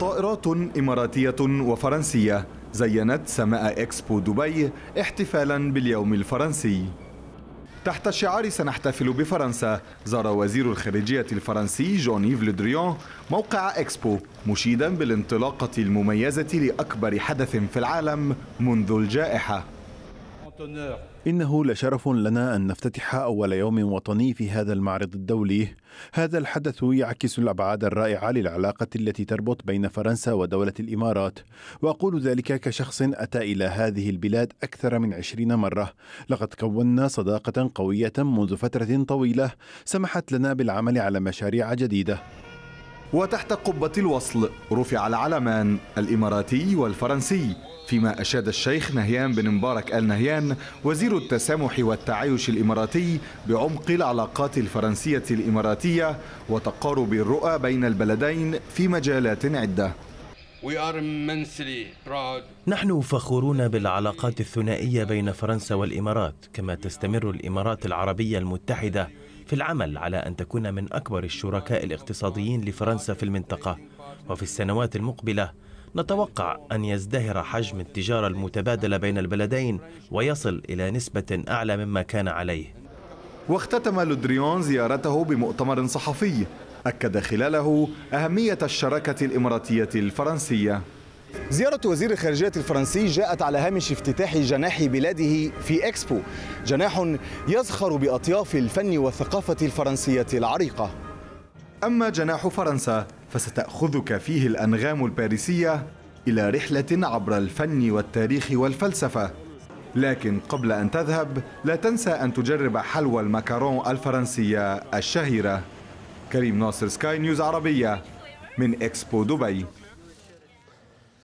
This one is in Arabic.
طائرات إماراتية وفرنسية زينت سماء إكسبو دبي احتفالا باليوم الفرنسي تحت شعار سنحتفل بفرنسا زار وزير الخارجية الفرنسي جون ييف لودريون موقع إكسبو مشيدا بالانطلاقة المميزة لأكبر حدث في العالم منذ الجائحة إنه لشرف لنا أن نفتتح أول يوم وطني في هذا المعرض الدولي هذا الحدث يعكس الأبعاد الرائعة للعلاقة التي تربط بين فرنسا ودولة الإمارات وأقول ذلك كشخص أتى إلى هذه البلاد أكثر من عشرين مرة لقد كونا صداقة قوية منذ فترة طويلة سمحت لنا بالعمل على مشاريع جديدة وتحت قبة الوصل رفع العلمان الإماراتي والفرنسي فيما أشاد الشيخ نهيان بن مبارك آل نهيان وزير التسامح والتعايش الإماراتي بعمق العلاقات الفرنسية الإماراتية وتقارب الرؤى بين البلدين في مجالات عدة نحن فخورون بالعلاقات الثنائية بين فرنسا والإمارات كما تستمر الإمارات العربية المتحدة في العمل على أن تكون من أكبر الشركاء الاقتصاديين لفرنسا في المنطقة وفي السنوات المقبلة نتوقع أن يزدهر حجم التجارة المتبادلة بين البلدين ويصل إلى نسبة أعلى مما كان عليه واختتم لودريون زيارته بمؤتمر صحفي أكد خلاله أهمية الشراكة الإماراتية الفرنسية زيارة وزير الخارجية الفرنسي جاءت على هامش افتتاح جناح بلاده في إكسبو جناح يزخر بأطياف الفن والثقافة الفرنسية العريقة أما جناح فرنسا فستأخذك فيه الأنغام الباريسية إلى رحلة عبر الفن والتاريخ والفلسفة لكن قبل أن تذهب لا تنسى أن تجرب حلوى المكرون الفرنسية الشهيرة كريم ناصر سكاي نيوز عربية من إكسبو دبي